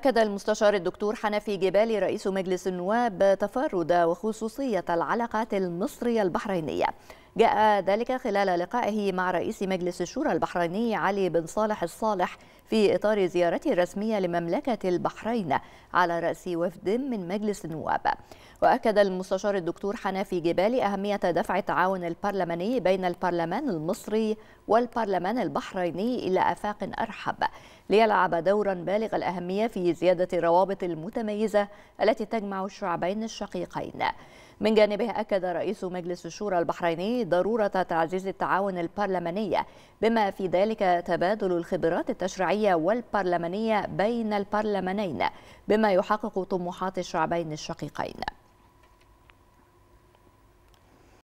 أكد المستشار الدكتور حنفي جبالي رئيس مجلس النواب تفرد وخصوصية العلاقات المصرية البحرينية جاء ذلك خلال لقائه مع رئيس مجلس الشورى البحريني علي بن صالح الصالح في إطار زيارته الرسمية لمملكة البحرين على رأس وفد من مجلس النواب وأكد المستشار الدكتور حنفي جبالي أهمية دفع التعاون البرلماني بين البرلمان المصري والبرلمان البحريني إلى آفاق أرحب ليلعب دورا بالغ الأهمية في زيادة الروابط المتميزة التي تجمع الشعبين الشقيقين من جانبه أكد رئيس مجلس الشورى البحريني ضرورة تعزيز التعاون البرلماني بما في ذلك تبادل الخبرات التشريعية والبرلمانية بين البرلمانين بما يحقق طموحات الشعبين الشقيقين